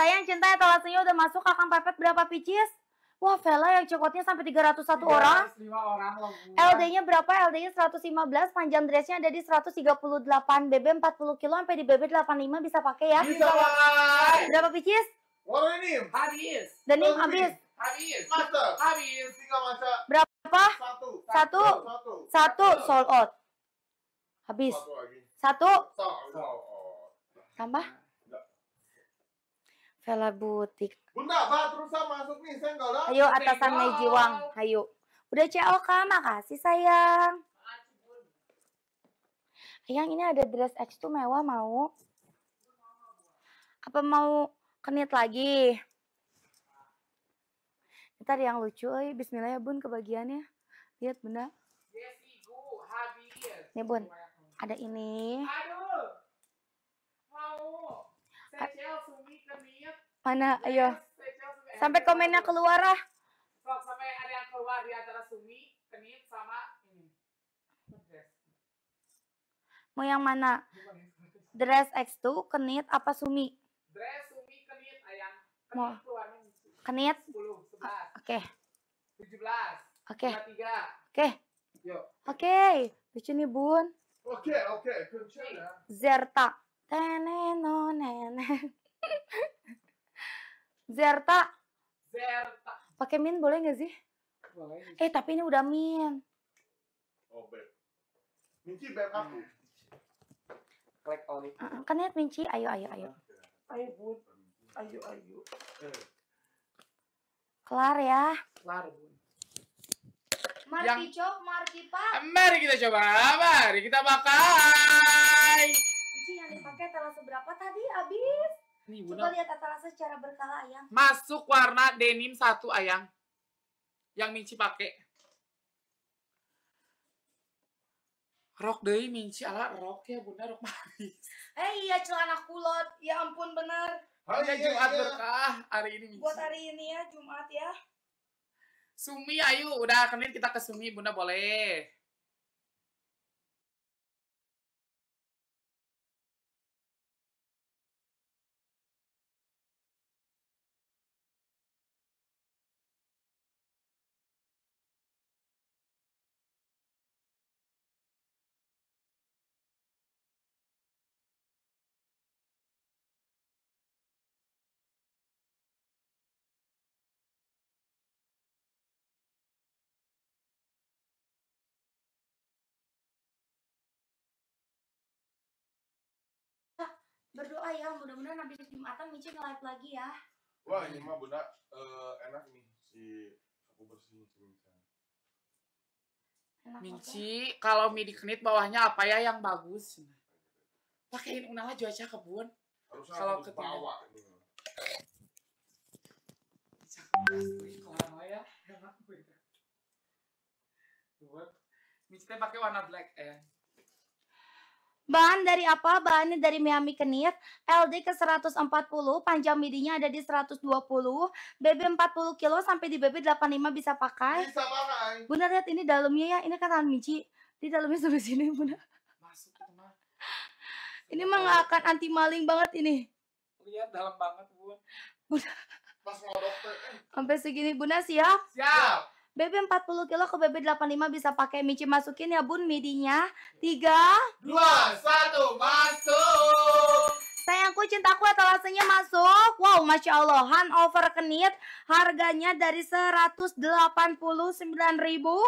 Sayang cinta etalasenya ya, udah masuk Kakang Pepet berapa picis? Wah Vela yang cekotnya sampai 301 iya, orang. orang LD-nya berapa? LD-nya 115, panjang dressnya ada di 138, BB 40 kilo sampai di BB 85 bisa pakai ya. Bisa pakai. Berapa pcs? Warna ini habis. Dan ini habis. Habis. Mata. Habis. Tiga mata. Berapa? Satu. Satu. Satu. Satu. Sold out. Habis. Satu. Satu. Tambah? Vela Butik. Bunda, terus sama, masuk nih, saya Ayo atasan Mejiwang, ayo. Udah CO Kak, makasih sayang. Yang ini ada dress X tuh mewah mau. Apa mau kenit lagi? Ntar yang lucu, oi. bismillah ya bun kebagiannya. Lihat bunda. Nih bun, ada ini. Aduh, mau. Saya Mana? Ayo. Sampai komennya keluar ah. Sampai ada keluar di antara Sumi, Kenit, sama Mau yang mana? Dress X2, Kenit, apa Sumi? Dress, Sumi, Kenit, ayang. Ah, Mau. Kenit? Oke. Okay. 17. Oke. Okay. Oke. Oke. Lucu nih, Bun. Oke, okay, oke. Okay. Ya. Zerta. Tenenonenen. Zerta. Zerta. Pakai min boleh nggak sih? Boleh. Eh tapi ini udah min. Oh beb. Minci beb aku. Klik on. kan lihat ayo ayo ayo. Ayo bun. Ayo ayo. Eh. Kelar ya. Kelar bun. Mari coba, mari pak. Ah, mari kita coba, mari kita pakai. Mici yang dipakai telah seberapa tadi, Abis? Nih, Bunda. Coba lihat atas secara berkala, Ayang. Masuk warna denim satu, Ayang. Yang Minci pakai. Rok deh, Minci ala rok ya, Bunda, rok manis. Eh iya, celana kulot. Ya ampun, bener. Oh iya, Jumat iya. berkah hari ini, Minci. Buat hari ini ya, Jumat ya. Sumi, ayo. Udah, kenin kita ke Sumi, Bunda boleh. berdoa ya mudah-mudahan nanti jumatan Michi nge-live lagi ya wah ini mah bunda uh, enak nih si aku bersihin si Minci, okay. kalau mie dikenit bawahnya apa ya yang bagus? Pakaiin unala cuaca kebun. Kalau ke bawah ya, Minci pakai warna black eh. Bahan dari apa? Bahannya dari Miami Kenit, LD ke 140, panjang midinya ada di 120, BB 40 kilo sampai di BB 85 bisa pakai. Bisa pakai. Bunda lihat ini dalamnya ya, ini kan tangan Mici. Di dalamnya sampai sini, Bunda. Masuk Ini mah gak akan anti maling banget ini. Lihat dalam banget, bu Bunda. Pas mau dokter. Eh. Sampai segini, Bunda siap? Siap. BB 40 kilo ke BB 85 bisa pakai Michi masukin ya bun midinya 3 2 1 masuk Sayangku cintaku etalasenya masuk Wow Masya Allah Hanover kenit Harganya dari 189 ribu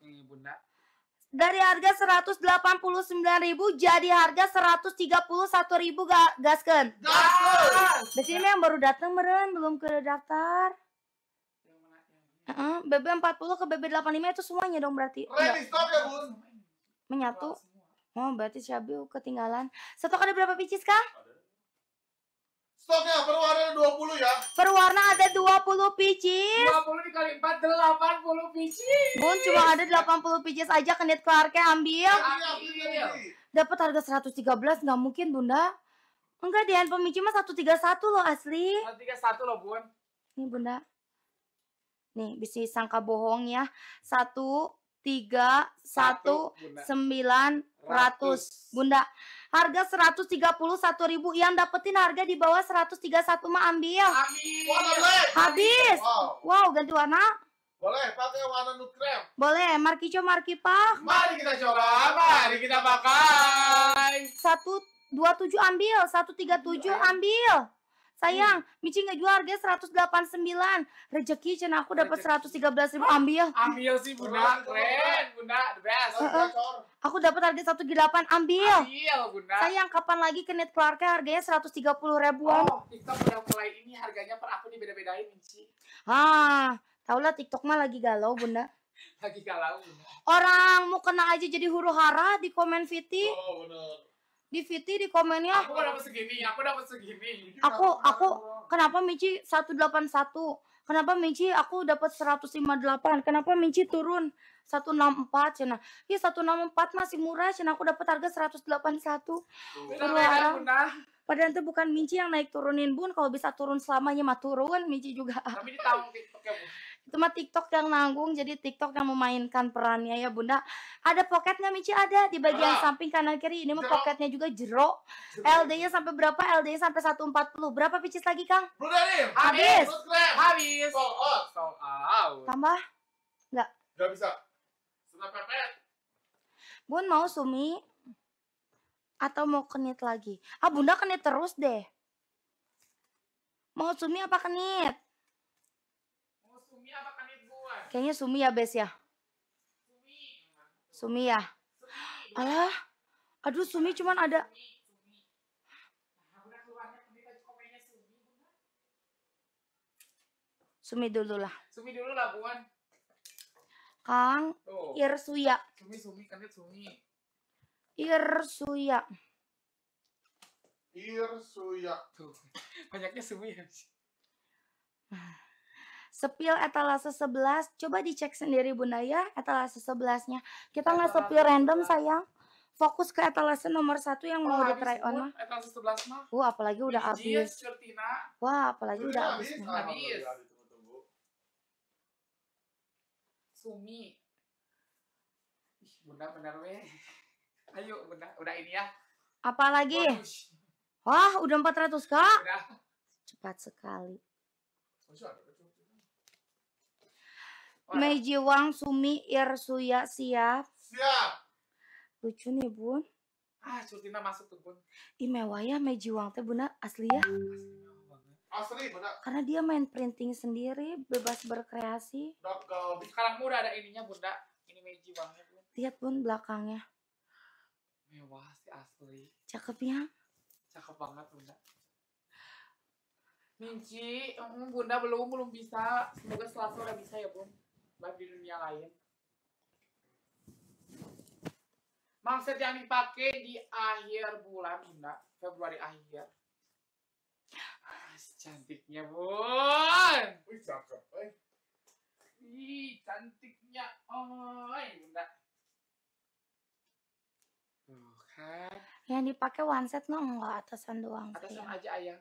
Ini bunda dari harga 189.000 jadi harga 131.000 ga gasken. Gasken. Di sini yang baru datang meren belum ke daftar. Uh -uh, BB 40 ke BB 85 itu semuanya dong berarti. Ready stop ya, Bun. Menyatu. Oh, berarti Syabil ketinggalan. Stok ada berapa pieces, Kang? Stoknya perwarna ada 20 ya. Perwarna ada 20 pieces. 20 dikali 4 80 pieces. Bun cuma ada 80 pieces aja kenit kelarke ambil. Iya, iya. Dapat harga 113 nggak mungkin, Bunda. Enggak, Dian pemicu mah 131 loh asli. 131 loh, Bun. Ini Bunda. Nih, bisnis sangka bohong ya. Satu, tiga, satu, sembilan, ratus. Bunda, harga seratus tiga puluh satu ribu. Yang dapetin harga di bawah seratus tiga satu mah ambil. Amin. Habis. Wow. wow, ganti warna. Boleh pakai warna nutrem. Boleh, marki co marki pak. Mari kita coba, mari kita pakai. Satu dua tujuh ambil, satu tiga tujuh ambil. Sayang, hmm. Michi nggak jual harga 189. rejeki cina aku dapat 113 ribu ambil. Ambil sih bunda, oh, keren oh. bunda, the best. Uh -uh. Aku dapat harga 18. ambil. Ambil bunda. Sayang, kapan lagi ke net keluarga harganya 130 ribuan. Oh, TikTok udah mulai ini harganya per aku nih beda-bedain michi. Ah, tau lah TikTok mah lagi galau bunda. lagi galau bunda. Orang mau kena aja jadi huru hara di komen Viti. Oh bunda di VT di komennya aku dapat segini aku dapat segini aku aku kenapa Michi 181 kenapa Michi aku dapat 158 kenapa Michi turun 164 cina ya 164 masih murah cina aku dapat harga 181 turun padahal itu bukan Michi yang naik turunin bun kalau bisa turun selamanya mah turun Michi juga tapi ditanggung cuma TikTok yang nanggung jadi TikTok yang memainkan perannya ya Bunda ada pocketnya Michi ada di bagian ah. samping kanan kiri ini mah pocketnya juga jero LD-nya sampai berapa LD-nya sampai 140 berapa picis lagi Kang Udah nih habis habis sold out sold out tambah enggak enggak bisa sudah pepet Bun mau sumi atau mau kenit lagi ah Bunda kenit terus deh mau sumi apa kenit Kayaknya Sumi ya Bes ya. Sumi ya. Alah, aduh Sumi cuman ada. Sumi dulu lah. Sumi dulu lah buan. Kang oh. Irsuya. Sumi Sumi kan Sumi. Irsuya. Irsuya tuh. Banyaknya Sumi ya. Sepil etalase 11, coba dicek sendiri Bunda ya etalase 11-nya. Kita nggak sepil random sayang. Fokus ke etalase nomor satu yang oh, mau di try on mah. Etalase 11 mah. Wah, uh, apalagi udah habis. Wah, apalagi udah habis. Habis. Sumi. Bunda benar weh. Ayo, Bunda, udah ini ya. Apalagi? Wah, udah 400 kak. Udah. Cepat sekali. Mejiwang, Sumi, Irsuya, siap. Siap. Lucu nih, Bun. Ah, Surtina masuk tuh, Bun. Imewa ya Mejiwang teh, Bunda, asli ya. Asli, Bunda. Karena dia main printing sendiri, bebas berkreasi. Dokter, Sekarang murah ada ininya, Bunda. Ini Mejiwangnya, Bun. Lihat, Bun, belakangnya. Mewah sih asli. Cakep ya? Cakep banget, Bunda. Minci, mm, Bunda belum belum bisa. Semoga Selasa udah bisa ya, Bun live di dunia lain. Mindset yang dipakai di akhir bulan, Bunda. Februari akhir. Ah, cantiknya, Bun. Wih, cakep. Eh. Wih, cantiknya. Oh, Bunda. Tuh kan. Yang dipakai one set no enggak atasan doang. Atasan sayang. aja ayang.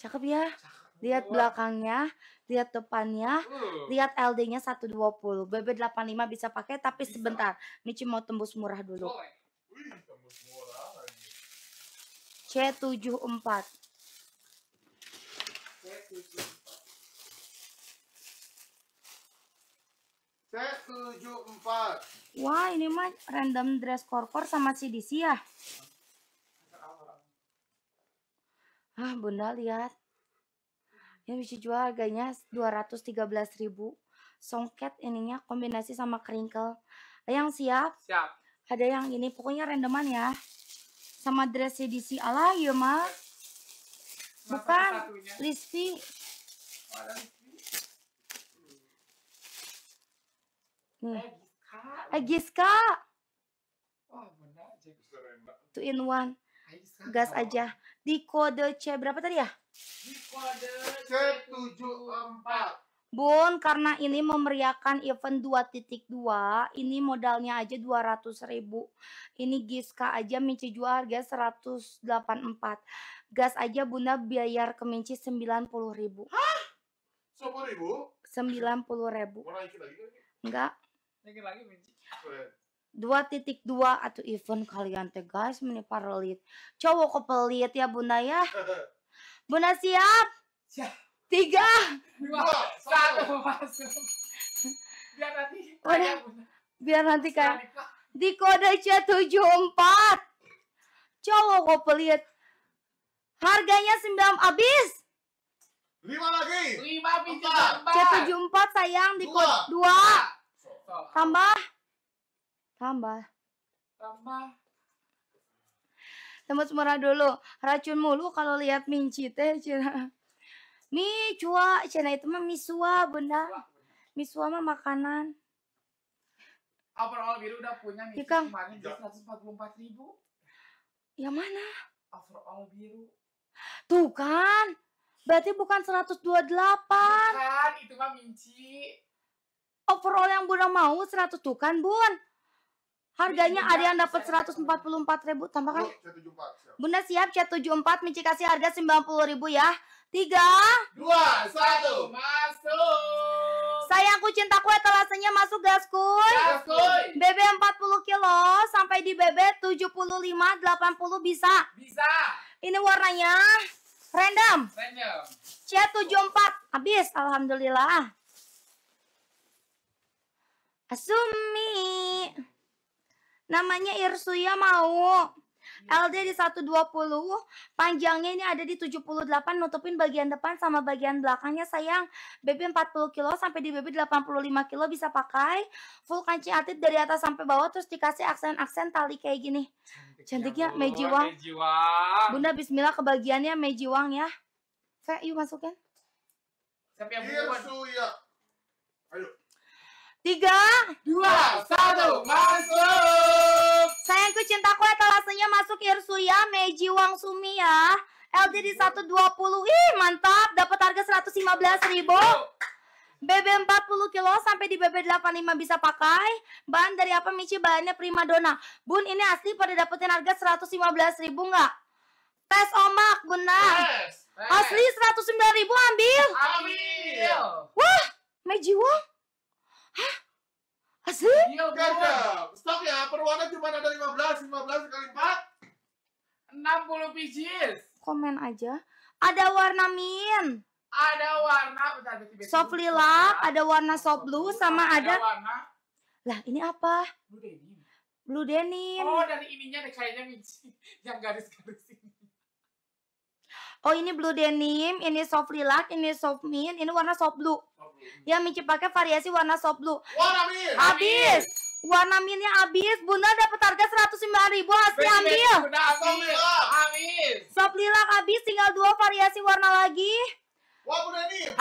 Cakep ya? Cakep lihat belakangnya, lihat depannya, hmm. lihat LD-nya 120. BB85 bisa pakai tapi sebentar. Michi mau tembus murah dulu. C74. C74. Wah, ini mah random dress korkor sama CDC ya. Ah, Bunda lihat yang jual harganya 213.000 songket ininya kombinasi sama kerinkel. ada yang siap siap ada yang ini pokoknya randoman ya sama dress edisi ala ya ma bukan listi nih eh Giska eh, oh, two in one gas aja di kode C berapa tadi ya Bun, karena ini memeriahkan event 2.2, ini modalnya aja 200 ribu. Ini Giska aja Minci jual harga 184. Gas aja Bunda biayar ke Minci 90 ribu. Hah? 10 ribu? 90 ribu. Mau lagi Enggak. Naikin lagi Minci. atau event kalian teh guys menipu pelit. Cowok kepelit ya bunda ya. Bunda siap? Siap. Tiga. Dua. Satu. Biar nanti. Bunda, biar nanti kayak. Di kode C74. Cowok kok pelit. Harganya sembilan abis. Lima lagi. Lima bintang. C74 sayang di kode dua. dua. Tambah. Tambah. Tambah. Tembus murah dulu. Racun mulu kalau lihat minci teh cina. Mi cua cina itu mah misua bunda. Misua mah makanan. Overall biru udah punya misi kemarin di 144 ribu. Yang mana? Overall biru. Tuh kan. Berarti bukan 128. Bukan, itu mah minci. Overall yang Bunda mau 100 tuh kan, Bun. Harganya ada yang dapat 144 ribu tambah kan? Bunda siap chat 74 Michi kasih harga 90 ribu ya. 3 2 1 masuk. Sayangku cintaku etalasenya masuk gaskuy. Gaskuy. BB 40 kilo sampai di BB 75 80 bisa. Bisa. Ini warnanya random. Random. Chat 74 habis alhamdulillah. Asumi namanya Irsuya mau. Hmm. LD di 120, panjangnya ini ada di 78, nutupin bagian depan sama bagian belakangnya sayang. BB 40 kilo sampai di BB 85 kilo bisa pakai. Full kancing atit dari atas sampai bawah terus dikasih aksen-aksen tali kayak gini. Cantiknya, Cantiknya mejiwang. mejiwang. Bunda bismillah kebagiannya mejiwang ya. Fe, yuk masukin. Sampai Irsuya. Ayo tiga, dua, satu, masuk. Sayangku cintaku etalasenya masuk Irsuya Meiji Wang Sumi ya. LTD 120, iya. ih mantap, dapat harga 115 ribu. BB 40 kilo sampai di BB 85 bisa pakai. Bahan dari apa Michi? Bahannya prima dona Bun, ini asli pada dapetin harga 115 ribu nggak? Tes omak, benar. Yes, yes. Asli 109 ribu ambil. Ambil. Wah, Mejiwang. Hah? Asli? Iya, udah. Stok ya, perwarna cuma ada 15, 15 kali 4 60 pieces. Komen aja. Ada warna mint. Ada warna bentar, bentar, bentar, soft lilac, ada warna soft blue sama ada, ada warna. Lah, ini apa? Blue denim. Blue denim. Oh, dari ininya deh kayaknya yang garis-garis ini. Oh ini blue denim, ini soft lilac, ini soft mint, ini warna soft blue. Yang Ya Michi pakai variasi warna soft blue. Warna mint. Habis. Warna mintnya habis. Bunda dapat harga seratus lima ribu hasil ambil. Bunda ambil. Habis. Soft lilac habis, tinggal dua variasi warna lagi. Wah,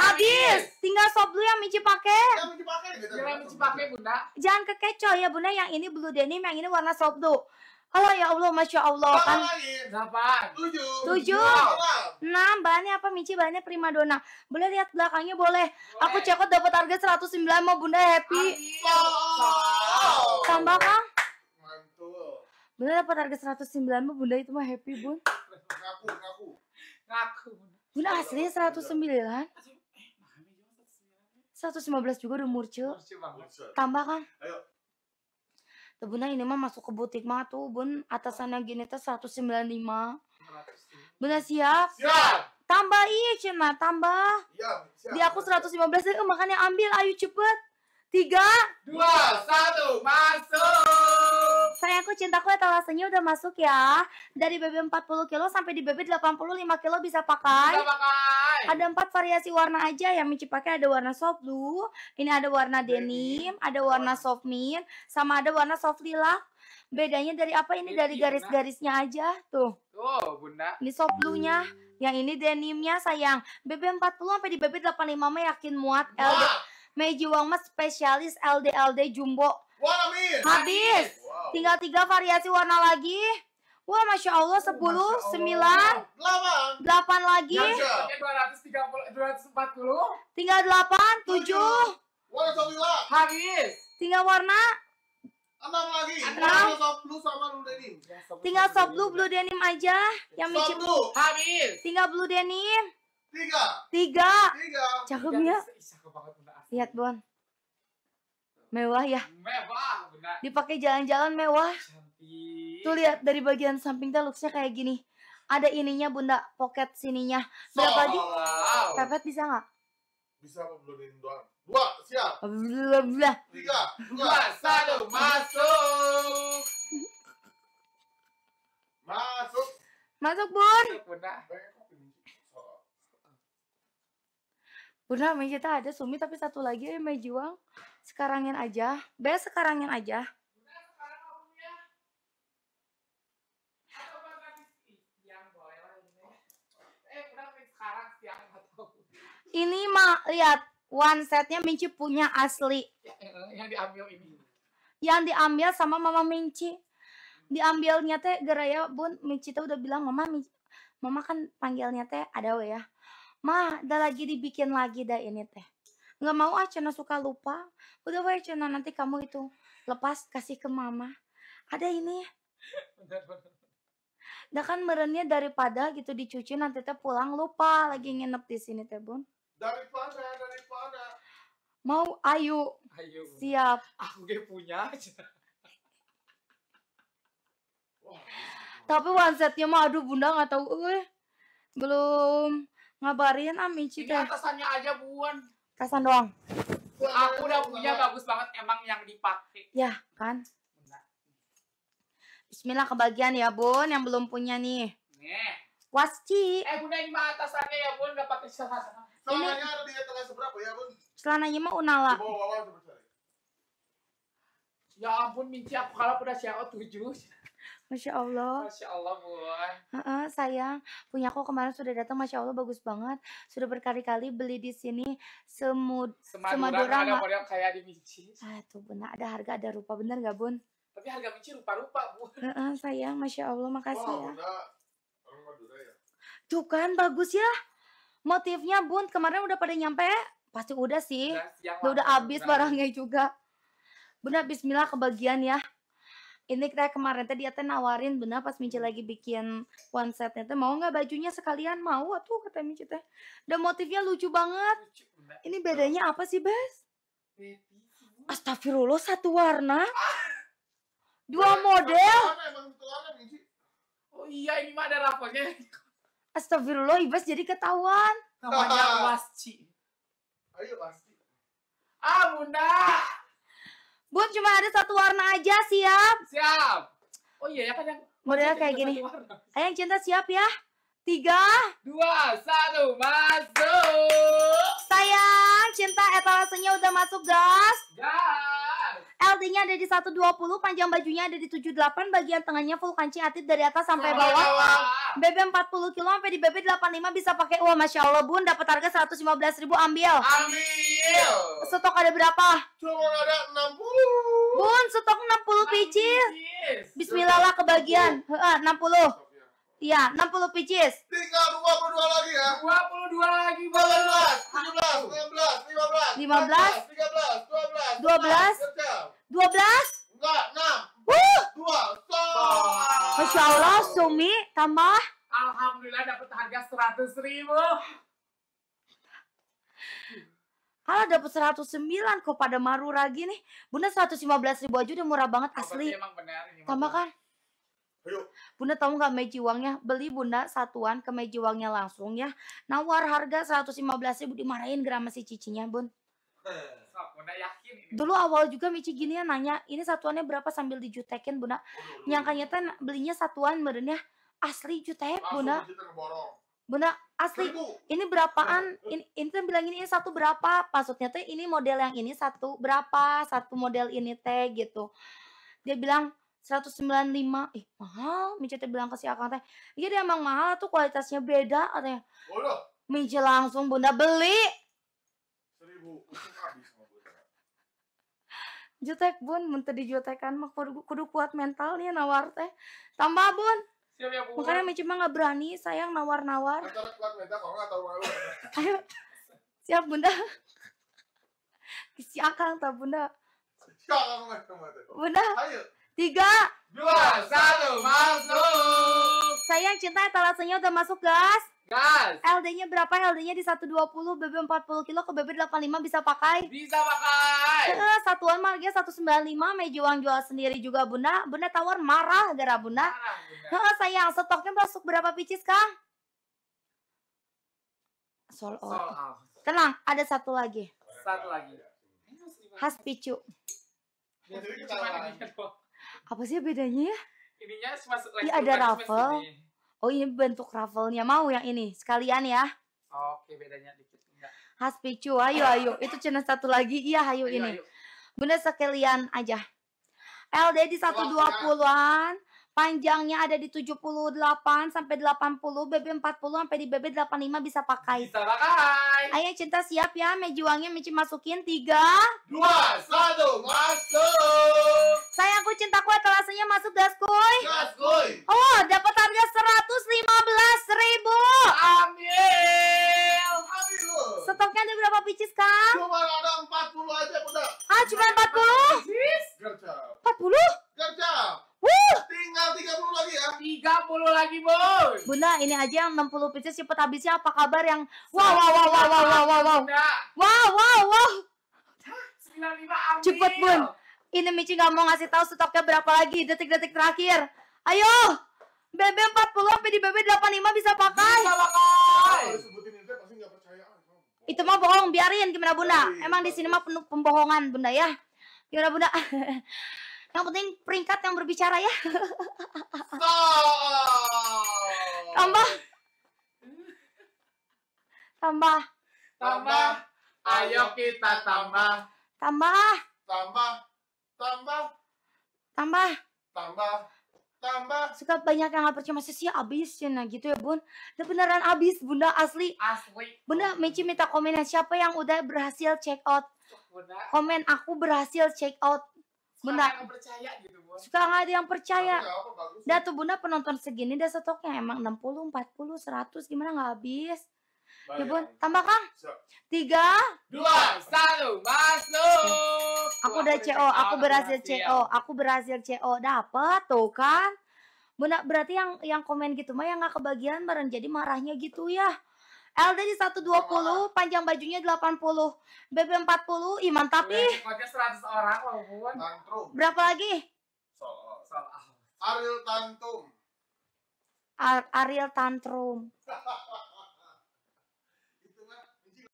Habis. Tinggal soft blue yang Michi pakai. Yang Michi pakai gitu. Yang Michi pakai, Bunda. Jangan kekecoh ya, Bunda. Yang ini blue denim, yang ini warna soft blue. Halo ya Allah, masya Allah kan. Delapan. Tujuh. Tujuh. Enam. Bahannya apa Mici? Bahannya dona. Boleh lihat belakangnya boleh. boleh. Aku cekot dapat harga sembilan. mau Bunda happy. Oh. Tambah Kang. Mantul. Bener dapat harga sembilan. mau Bunda itu mah happy Bun. Ngaku, ngaku. Ngaku. Bunda aslinya eh, lima belas juga udah muncul. Tambah kang? Ayo. Tapi nah ini mah masuk ke butik mah tuh bun atasan yang gini tuh 195. Bunda siap? Siap. Tambah iya cina tambah. Iya. Di aku 115 deh makanya ambil ayo cepet. 3 2 1 masuk. Sayangku cintaku etalasinya udah masuk ya. Dari BB 40 kilo sampai di BB 85 kilo bisa pakai. Bisa pakai. Ada empat variasi warna aja yang Michi pakai ada warna soft blue, ini ada warna denim, ada warna soft mint, sama ada warna soft lilac. Bedanya dari apa ini dari garis-garisnya aja tuh. Tuh, oh, Bunda. Ini soft blue-nya, hmm. yang ini denimnya sayang. BB40 sampai di BB85 mah yakin muat LD. Meiji Wang Mas spesialis LD LD jumbo. Wah, habis. Wow. Tinggal tiga variasi warna lagi. Wah, Masya Allah, 10, Masya Allah. 9, 8, 8 lagi. empat 240, Tinggal 8, 7. Hari Tinggal warna. 6 lagi. 6. Soft blue sama blue denim. Tinggal soft blue, blue denim aja. Yang soft blue. Habis. Tinggal blue denim. 3. 3. 3. Cakep ya? Lihat, Bon. Mewah ya? Mewah, benar. Dipakai jalan-jalan mewah. Jalan Jalan samping. Tuh lihat dari bagian samping looksnya kayak gini. Ada ininya bunda, pocket sininya. Berapa jadi? lagi? Pepet bisa nggak? Bisa memblurin doang. Dua, siap. Blah, blah. Tiga, dua, satu, masuk. masuk. Masuk, Bun. Masuk, bunda. kita ada Sumi tapi satu lagi ya mejuang. Sekarangin aja. Be sekarangin aja. Ini mah lihat one setnya Minci punya asli. Yang diambil ini. Yang diambil sama Mama Minci. Diambilnya teh geraya bun Minci teh udah bilang Mama Minci, Mama kan panggilnya teh ya. ada we ya. Mah, udah lagi dibikin lagi dah ini teh. Nggak mau ah Cina suka lupa. Udah we Cina nanti kamu itu lepas kasih ke Mama. Ada ini. Nah kan merennya daripada gitu dicuci nanti teh pulang lupa lagi nginep di sini teh bun daripada daripada mau ayu ayu siap aku gak punya aja tapi wansetnya mah aduh bunda nggak tahu eh belum ngabarin amin ah, cita ini atasannya aja buan atasan doang aku udah punya bagus banget emang yang dipakai ya kan Bismillah kebagian ya bun yang belum punya nih. Nih. Wasci. Eh bunda ini mah atasannya ya bun dapat pakai celana ini... ada kan di etalase ya, Bun? Celananya mah Unala. Di bawah awal Ya ampun, Minci aku kalah pada CO 7. Masya Allah. Masya Allah, Bu. Uh -uh, sayang, punya aku kemarin sudah datang, Masya Allah bagus banget. Sudah berkali-kali beli di sini semud semadura. Ada model kayak di Minci. Ah, tuh benar ada harga ada rupa benar nggak Bun? Tapi harga Minci rupa-rupa, Bu. Uh -uh, sayang, Masya Allah, makasih oh, ya. Bunda, madura ya. Tuh kan bagus ya. Motifnya bun kemarin udah pada nyampe? Pasti udah sih. Udah, udah habis barangnya juga. Bunda bismillah kebagian ya. Ini kita kemarin tadi dia nawarin bunda pas Mici lagi bikin one setnya teh mau nggak bajunya sekalian mau tuh kata Mici teh. Dan motifnya lucu banget. Ini bedanya apa sih, Bes? Astagfirullah satu warna. Ah. Dua model. Oh iya ini mah ada rapornya. Astagfirullah, Ibas jadi ketahuan. Namanya Wasci. Ayo Wasci. Ah, Bunda. Bun cuma ada satu warna aja, siap? Siap. Oh iya ya kan yang modelnya kayak gini. Ayang cinta siap ya? Tiga, dua, satu, masuk. Sayang, cinta etalasenya udah masuk gas. Gas. LD-nya ada di 120, panjang bajunya ada di 78, bagian tengahnya full kancing atit dari atas sampai bawah. BB 40 kilo sampai di BB 85 bisa pakai. Wah, Masya Allah, Bun, dapat harga belas ribu, ambil. Ambil. Stok ada berapa? Cuma ada 60. Bun, stok 60 pieces. Bismillah lah kebagian. Heeh, 60. Iya, 60 puluh Tinggal 22 lagi ya. 22 lagi, Bun. 17, 17, 15, 15, 13, 12, 12, 12, 12 12, 12, 12, 12? Enggak, 6. Uh. 2. So. Masya Allah, Sumi, tambah. Alhamdulillah dapat harga 100 ribu. Kalau dapat 109 kok pada maru lagi nih. Bunda 115 ribu aja udah murah banget oh, asli. Emang benar, ini Tambah kan? Bunda tahu nggak meji uangnya? Beli bunda satuan ke meji uangnya langsung ya. Nawar harga 115 ribu dimarahin gram si cicinya bun. Eh. Sok bunda ya dulu awal juga Michi gini ya nanya ini satuannya berapa sambil dijutekin bunda nyangkanya teh belinya satuan badannya asli jutek bunda bunda asli ini berapaan ini, ini bilang ini, satu berapa maksudnya teh ini model yang ini satu berapa satu model ini teh gitu dia bilang 195 ih eh, mahal Michi teh bilang ke si akang teh iya dia emang mahal tuh kualitasnya beda katanya Michi langsung bunda beli seribu jutek bun mentah dijutekan mah kudu, kudu kuat mentalnya nawar teh tambah bun ya, Makanya Mici mah gak berani, sayang nawar-nawar. Ayo. Siap, Bunda. kisi akang tak, Bunda. Bunda. Tiga. Dua, satu, masuk. Sayang, cinta etalasenya udah masuk, gas. Gas. LD-nya berapa? LD-nya di 120, BB 40 kilo ke BB 85 bisa pakai? Bisa pakai. Eh, satuan sembilan 195, meja uang jual sendiri juga Bunda. Bunda tawar marah gara Bunda. Marah, bunda. sayang, stoknya masuk berapa picis kah? Soal out. out. Tenang, ada satu lagi. Satu lagi. Khas picu. Apa sih bedanya ya? Ininya ada raffle. Oh ini bentuk ruffle-nya mau yang ini sekalian ya. Oke bedanya dikit enggak. Khas picu ayo ayo itu channel satu lagi iya ayo, ini. Ayo. Bunda sekalian aja. LDD di dua puluhan panjangnya ada di 78 sampai 80, BB 40 sampai di BB 85 bisa pakai. Bisa pakai. Ayo cinta siap ya, meji uangnya Mici masukin 3 2 1 masuk. Saya aku cintaku etalasenya masuk gas kuy. Gas kuy. Oh, dapat harga 115.000. Ambil. Ambil. Stoknya ada berapa pieces, Kang? Cuma ada 40 aja, Bunda. Ah, cuma 40? Pieces? Gercep. 40? Gercep. Wuh! Tinggal 30 lagi ya. 30 lagi, Boy. Bunda, ini aja yang 60 pieces cepet habisnya apa kabar yang wow wow wow wow wow wow wow. Wow wow wow. wow. 95 ambil. Cepet, Bun. Ini Michi nggak mau ngasih tahu stoknya berapa lagi detik-detik terakhir. Ayo. BB 40 sampai di BB 85 bisa pakai. Bisa pakai. Itu mah bohong, biarin gimana Bunda. Iya, iya, Emang di iya. sini mah penuh pembohongan Bunda ya. Gimana Bunda? Yang penting peringkat yang berbicara ya. oh. Tambah. Tambah. Tambah. Ayo kita tambah. Tambah. Tambah. Tambah. Tambah. Tambah. Tambah. Suka banyak yang gak percaya masa sih abis ya nah gitu ya bun. Udah beneran abis bunda asli. Asli. Bunda Meci minta komen siapa yang udah berhasil check out. Bunda. Komen aku berhasil check out Bunda yang percaya gitu, Suka nggak ada yang percaya. Dah tuh Bunda penonton segini dah stoknya emang 60, 40, 100 gimana nggak habis. Ya Bun, tambah Kang. Tiga, dua, satu, masuk. Aku udah CO, ya. aku berhasil CO, aku berhasil CO, dapat tuh kan. Bunda berarti yang yang komen gitu mah yang nggak kebagian bareng jadi marahnya gitu ya. LD di 120, oh. panjang bajunya 80. BB 40, iman tapi. Pokoknya 100 orang walaupun. Tantrum. Berapa lagi? Soal so, Ariel Tantrum. Ar Ariel Tantrum.